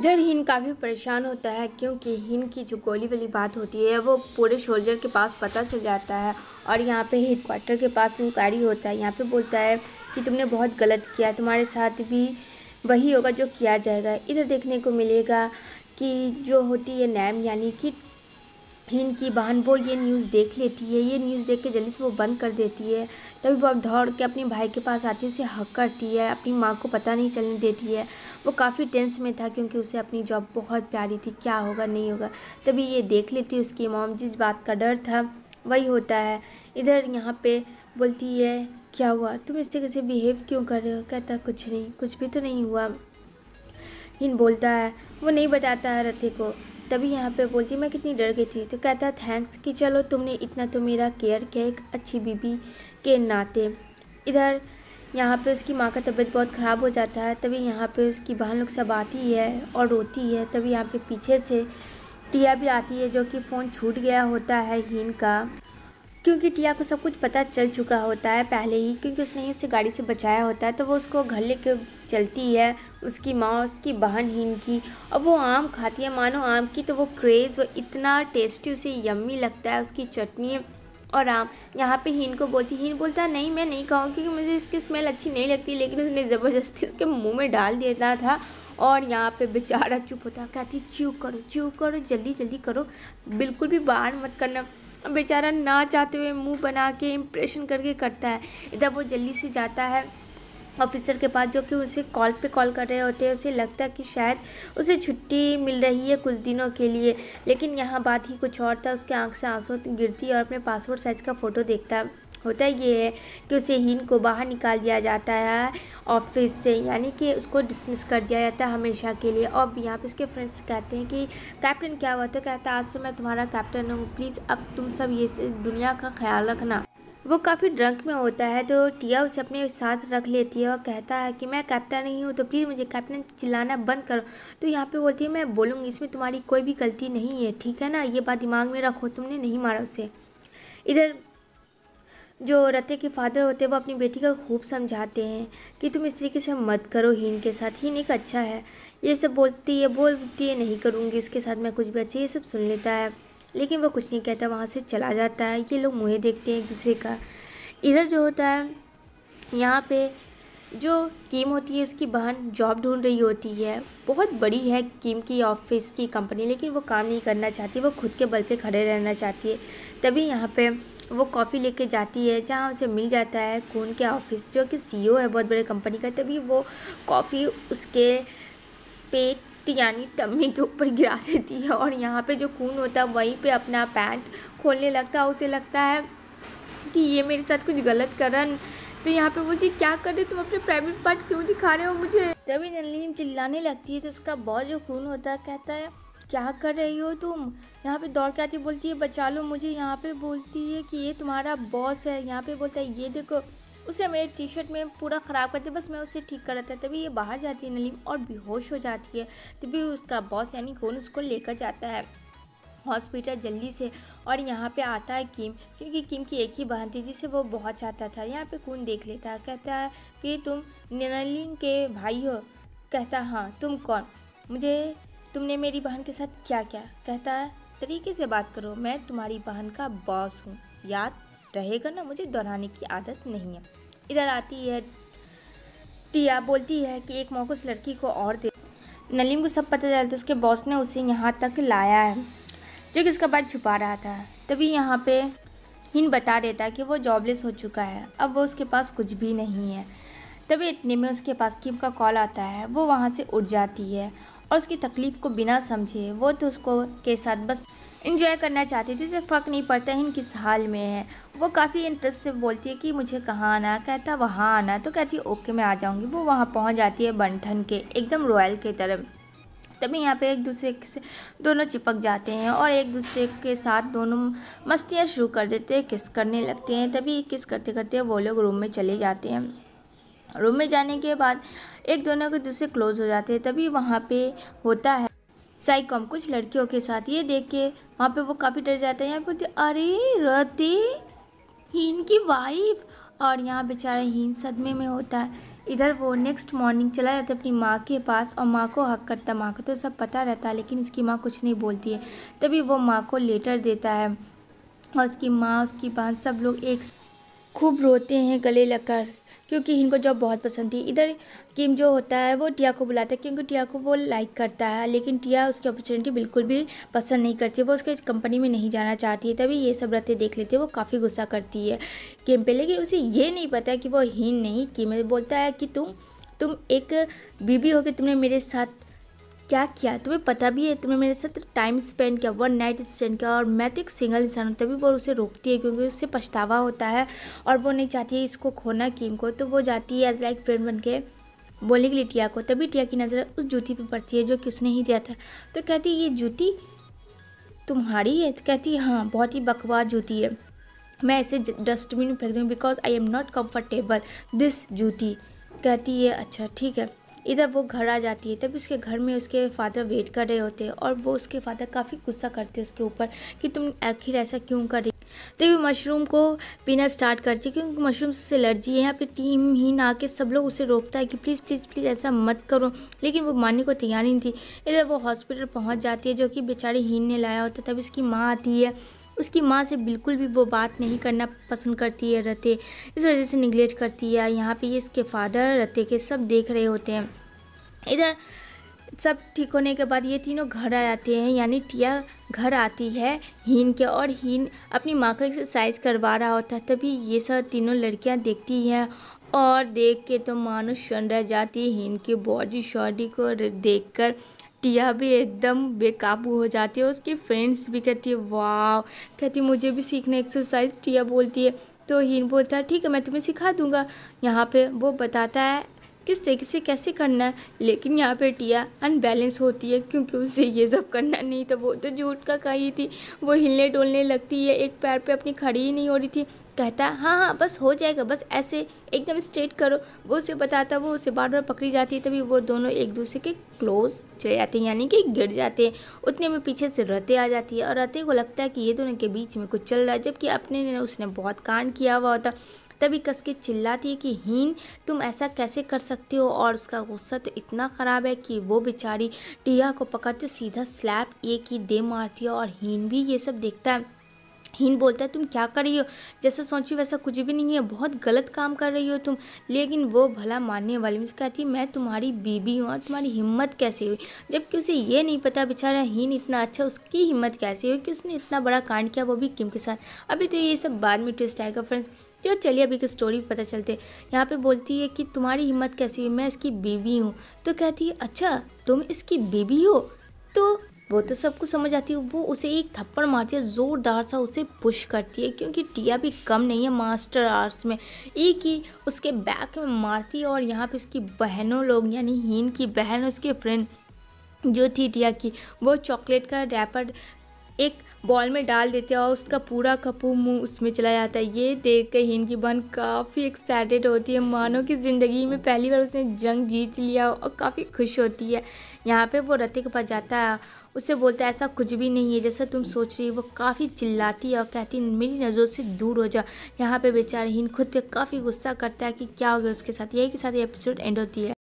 इधर हिन काफ़ी परेशान होता है क्योंकि हिन की जो गोली वाली बात होती है वो पूरे सोल्जर के पास पता चल जाता है और यहाँ पे हेड क्वार्टर के पास इंक्वायरी होता है यहाँ पे बोलता है कि तुमने बहुत गलत किया तुम्हारे साथ भी वही होगा जो किया जाएगा इधर देखने को मिलेगा कि जो होती है नैम यानी कि इनकी की बहन वो ये न्यूज़ देख लेती है ये न्यूज़ देख के जल्दी से वो बंद कर देती है तभी वो अब दौड़ के अपने भाई के पास आती है उसे हक करती है अपनी माँ को पता नहीं चलने देती है वो काफ़ी टेंस में था क्योंकि उसे अपनी जॉब बहुत प्यारी थी क्या होगा नहीं होगा तभी ये देख लेती है उसकी माम जिस बात का डर था वही होता है इधर यहाँ पे बोलती है क्या हुआ तुम इस तरीके से बिहेव क्यों कर रहे हो कहता कुछ नहीं कुछ भी तो नहीं हुआ हिंद बोलता है वो नहीं बताता है रथे को तभी यहाँ पे बोलती मैं कितनी डर गई थी तो कहता थैंक्स कि चलो तुमने इतना तो मेरा केयर किया एक अच्छी बीबी के नाते इधर यहाँ पे उसकी माँ का तबीयत बहुत ख़राब हो जाता है तभी यहाँ पे उसकी बहन लोग सब आती है और रोती है तभी यहाँ पे पीछे से टिया भी आती है जो कि फ़ोन छूट गया होता है हीन का क्योंकि टिया को सब कुछ पता चल चुका होता है पहले ही क्योंकि उसने ही उसे गाड़ी से बचाया होता है तो वो उसको घर ले कर चलती है उसकी माँ उसकी बहन हीन की और वो आम खाती है मानो आम की तो वो क्रेज़ वो इतना टेस्टी उसे यम्मी लगता है उसकी चटनी और आम यहाँ पे हीन को बोलती हीन बोलता नहीं मैं नहीं खाऊँ क्योंकि मुझे इसकी स्मेल अच्छी नहीं लगती लेकिन उसने ज़बरदस्ती उसके मुंह में डाल देता था और यहाँ पे बेचारा चुप होता कहती च्यू करो च्यू करो जल्दी जल्दी करो बिल्कुल भी बाहर मत करना बेचारा ना चाहते हुए मुंह बना के इम्प्रेशन करके करता है इधर वो जल्दी से जाता है ऑफिसर के पास जो कि उसे कॉल पे कॉल कर रहे होते हैं उसे लगता है कि शायद उसे छुट्टी मिल रही है कुछ दिनों के लिए लेकिन यहाँ बात ही कुछ और था उसके आंख से आंसू गिरती है और अपने पासपोर्ट साइज़ का फ़ोटो देखता है होता ये है कि उसे हिंद को बाहर निकाल दिया जाता है ऑफिस से यानी कि उसको डिसमिस कर दिया जाता है हमेशा के लिए और यहाँ पे उसके फ्रेंड्स कहते हैं कि कैप्टन क्या हुआ तो कहता है आज से मैं तुम्हारा कैप्टन हूँ प्लीज़ अब तुम सब ये दुनिया का ख्याल रखना वो काफ़ी ड्रंक में होता है तो टिया उसे अपने साथ रख लेती है और कहता है कि मैं कैप्टन नहीं हूँ तो प्लीज़ मुझे कैप्टन चिल्लाना बंद करो तो यहाँ पे बोलती है मैं बोलूँगी इसमें तुम्हारी कोई भी गलती नहीं है ठीक है ना ये बात दिमाग में रखो तुमने नहीं मारा उसे इधर जो रते के फादर होते हैं वो अपनी बेटी का खूब समझाते हैं कि तुम इस तरीके से मत करो हीन के साथ हीन एक अच्छा है ये सब बोलती है बोलती है नहीं करूँगी उसके साथ मैं कुछ भी अच्छा ये सब सुन लेता है लेकिन वो कुछ नहीं कहता वहाँ से चला जाता है ये लोग मुँह देखते हैं एक दूसरे का इधर जो होता है यहाँ पर जो कीम होती है उसकी बहन जॉब ढूंढ रही होती है बहुत बड़ी है कीम की ऑफिस की कंपनी लेकिन वो काम नहीं करना चाहती वो खुद के बल पे खड़े रहना चाहती है तभी यहाँ पे वो कॉफ़ी लेके जाती है जहाँ उसे मिल जाता है खून के ऑफिस जो कि सीईओ e है बहुत बड़े कंपनी का तभी वो कॉफ़ी उसके पेट यानी टम्मी के ऊपर गिरा देती है और यहाँ पे जो खून होता है वहीं पे अपना पैंट खोलने लगता है उसे लगता है कि ये मेरे साथ कुछ गलत है तो यहाँ पे बोलती क्या कर रहे तुम अपने प्राइवेट पार्ट क्यों दिखा रहे हो मुझे तभी नलिन चिल्लाने लगती है तो उसका बॉल जो खून होता है कहता है क्या कर रही हो तुम यहाँ पे दौड़ के आती बोलती है बचा लो मुझे यहाँ पे बोलती है कि ये तुम्हारा बॉस है यहाँ पे बोलता है ये देखो उसे मेरे टी शर्ट में पूरा ख़राब करते बस मैं उसे ठीक कर देता तभी ये बाहर जाती है नलीम और बेहोश हो जाती है तभी उसका बॉस यानी कौन उसको लेकर जाता है हॉस्पिटल जल्दी से और यहाँ पे आता है किम क्योंकि किम की एक ही बहन थी जिसे वो बहुत चाहता था यहाँ पे कौन देख लेता है कहता है कि तुम नलिन के भाई हो कहता हाँ तुम कौन मुझे तुमने मेरी बहन के साथ क्या क्या कहता है तरीके से बात करो मैं तुम्हारी बहन का बॉस हूँ याद रहेगा ना मुझे दोहराने की आदत नहीं है इधर आती है टिया बोलती है कि एक मौका उस लड़की को और दे नलीम को सब पता चलता है उसके बॉस ने उसे यहाँ तक लाया है जो कि उसका बात छुपा रहा था तभी यहाँ पे हिन बता देता कि वो जॉबलेस हो चुका है अब वो उसके पास कुछ भी नहीं है तभी इतने में उसके पास किम का कॉल आता है वो वहाँ से उठ जाती है और उसकी तकलीफ़ को बिना समझे वो तो उसको के साथ बस इंजॉय करना चाहती थी उसे फ़र्क नहीं पड़ता इन किस हाल में है वो काफ़ी इंटरेस्ट से बोलती है कि मुझे कहाँ आना कहता वहाँ आना तो कहती है ओके मैं आ जाऊँगी वो वहाँ पहुँच जाती है बंठन के एकदम रॉयल के तरफ तभी यहाँ पे एक दूसरे से दोनों चिपक जाते हैं और एक दूसरे के साथ दोनों मस्तियाँ शुरू कर देते हैं किस करने लगते हैं तभी किस करते करते वो लोग रूम में चले जाते हैं रूम में जाने के बाद एक दोनों के दूसरे क्लोज हो जाते हैं तभी वहाँ पे होता है साइकॉम कुछ लड़कियों के साथ ये देख के वहाँ पे वो काफ़ी डर जाता है यहाँ पे अरे रहते हीन की वाइफ और यहाँ बेचारा हीन सदमे में होता है इधर वो नेक्स्ट मॉर्निंग चला जाता है अपनी माँ के पास और माँ को हक करता माँ को तो सब पता रहता है लेकिन इसकी माँ कुछ नहीं बोलती है तभी वो माँ को लेटर देता है और उसकी माँ उसकी बहन सब लोग एक खूब रोते हैं गले लगकर क्योंकि इनको जॉब बहुत पसंद थी इधर किम जो होता है वो टिया को बुलाता है क्योंकि टिया को वो लाइक करता है लेकिन टिया उसकी अपॉर्चुनिटी बिल्कुल भी पसंद नहीं करती वो उसके कंपनी में नहीं जाना चाहती है तभी ये सब रहते देख लेती है वो काफ़ी गुस्सा करती है किम पे लेकिन उसे ये नहीं पता कि वो हीन नहीं किम बोलता है कि तुम तुम एक बीबी हो कि तुमने मेरे साथ क्या किया तुम्हें पता भी है तुम्हें मेरे साथ टाइम स्पेंड किया वन नाइट स्पेंड किया और मैं तो एक सिंगल इंसान हूँ तभी वो उसे रोकती है क्योंकि उससे पछतावा होता है और वो नहीं चाहती है इसको खोना कीम को तो वो जाती है एज लाइक फ्रेंड बन के बोलने के लिए टिया को तभी टिया की नज़र उस जूती पर पड़ती है जो कि उसने ही दिया था तो कहती ये जूती तुम्हारी है तो कहती हाँ बहुत ही बकवास जूती है मैं ऐसे डस्टबिन में फेंक दूँगी because I am not comfortable this जूती कहती है अच्छा ठीक है इधर वो घर आ जाती है तब उसके घर में उसके फादर वेट कर रहे होते हैं और वो उसके फादर काफ़ी गुस्सा करते हैं उसके ऊपर कि तुम आखिर ऐसा क्यों कर रही तभी मशरूम को पीना स्टार्ट करती है क्योंकि मशरूम से एलर्जी है यहाँ पे टीम ही ना आके सब लोग उसे रोकता है कि प्लीज़ प्लीज़ प्लीज़ ऐसा मत करो लेकिन वो मानने को तैयार नहीं थी इधर वो हॉस्पिटल पहुँच जाती है जो कि बेचारी हीन ने लाया होता तभी इसकी माँ आती है उसकी माँ से बिल्कुल भी वो बात नहीं करना पसंद करती है रते इस वजह से निगलेक्ट करती है यहाँ पे इसके फादर रते के सब देख रहे होते हैं इधर सब ठीक होने के बाद ये तीनों घर आ जाते हैं यानी टिया घर आती है हीन के और हीन अपनी माँ का एक्सरसाइज करवा रहा होता है तभी ये सब तीनों लड़कियाँ देखती हैं और देख के तो मानो शन रह जाती है हीन की बॉडी शॉडी को देखकर टिया भी एकदम बेकाबू हो जाती है उसकी फ्रेंड्स भी कहती है वाह कहती मुझे भी सीखना एक्सरसाइज टिया बोलती है तो हीन बोलता है ठीक है मैं तुम्हें सिखा दूंगा यहाँ पे वो बताता है किस तरीके से कैसे करना है लेकिन यहाँ पे टिया अनबैलेंस होती है क्योंकि उसे ये सब करना नहीं था वो तो झूठ का कही थी वो हिलने डोलने लगती है एक पैर पे अपनी खड़ी ही नहीं हो रही थी कहता हाँ हाँ बस हो जाएगा बस ऐसे एकदम स्ट्रेट करो वो उसे बताता वो उसे बार बार पकड़ी जाती है तभी वो दोनों एक दूसरे के क्लोज चले जाते हैं यानी कि गिर जाते हैं उतने में पीछे से रहते आ जाती है और रते को लगता है कि ये दोनों के बीच में कुछ चल रहा है जबकि अपने ने उसने बहुत कांड किया हुआ होता तभी कस के चिल्लाती है कि हीन तुम ऐसा कैसे कर सकते हो और उसका गुस्सा तो इतना ख़राब है कि वो बेचारी टिया को पकड़ते सीधा स्लैप ये की दे मारती है और हीन भी ये सब देखता है हीन बोलता है तुम क्या कर रही हो जैसा सोची वैसा कुछ भी नहीं है बहुत गलत काम कर रही हो तुम लेकिन वो भला मानने वाली मुझे कहती मैं तुम्हारी बीबी हूँ और तुम्हारी हिम्मत कैसे हुई जबकि उसे ये नहीं पता बेचारा हीन इतना अच्छा उसकी हिम्मत कैसे हुई कि उसने इतना बड़ा कांड किया वो भी किम के साथ अभी तो ये सब बाद में ट्विस्ट आएगा फ्रेंड्स तो चलिए अभी की स्टोरी पता चलते यहाँ पे बोलती है कि तुम्हारी हिम्मत कैसी हुई मैं इसकी बीवी हूँ तो कहती है अच्छा तुम इसकी बीवी हो तो वो तो सबको समझ आती है वो उसे एक थप्पड़ मारती है ज़ोरदार सा उसे पुश करती है क्योंकि टिया भी कम नहीं है मास्टर आर्ट्स में एक ही उसके बैक में मारती है और यहाँ पे उसकी बहनों लोग यानी हीन की बहन उसके फ्रेंड जो थी टिया की वो चॉकलेट का रैपर एक बॉल में डाल देते हैं और उसका पूरा कपूर मुंह उसमें चला जाता है ये देख कर हिंद की बहन काफ़ी एक्साइटेड होती है मानो कि ज़िंदगी में पहली बार उसने जंग जीत लिया और काफ़ी खुश होती है यहाँ पे वो रतिक के पास जाता है उससे बोलता है ऐसा कुछ भी नहीं है जैसा तुम सोच रही हो वो काफ़ी चिल्लाती है और कहती है मेरी नज़रों से दूर हो जाओ यहाँ पर बेचारा हिंद खुद पर काफ़ी गुस्सा करता है कि क्या हो गया उसके साथ यही के साथ एपिसोड एंड होती है